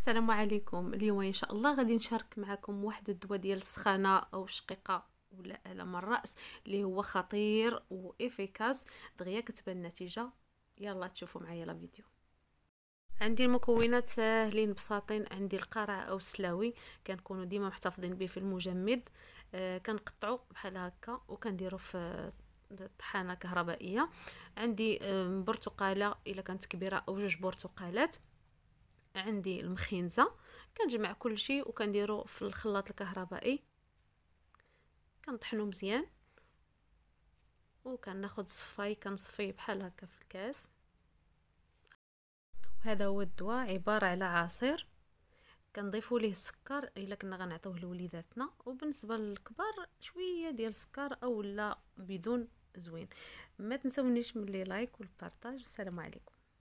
السلام عليكم اليوم ان شاء الله غادي نشارك معكم واحد الدواء ديال السخانه او الشقيقه ولا الم الراس اللي هو خطير وافيكاس دغيا كتبان النتيجه يلا تشوفوا معايا لا فيديو عندي المكونات ساهلين بساطين عندي القرع او السلاوي كنكونوا ديما محتفظين به في المجمد آه كنقطعو بحال هكا وكنديرو في طحانه كهربائيه عندي آه، برتقاله الا كانت كبيره او جوج برتقالات عندي المخينزه كنجمع كل شيء وكنديرو في الخلاط الكهربائي كنطحنو مزيان وكناخد صفاي كنصفيه بحال هكا في الكاس وهذا هو الدواء عباره على عصير كنضيفو ليه السكر الا كنا غنعطيوه لوليداتنا وبالنسبه للكبار شويه ديال السكر اولا بدون زوين ما تنسونيش من لايك والبارطاج والسلام عليكم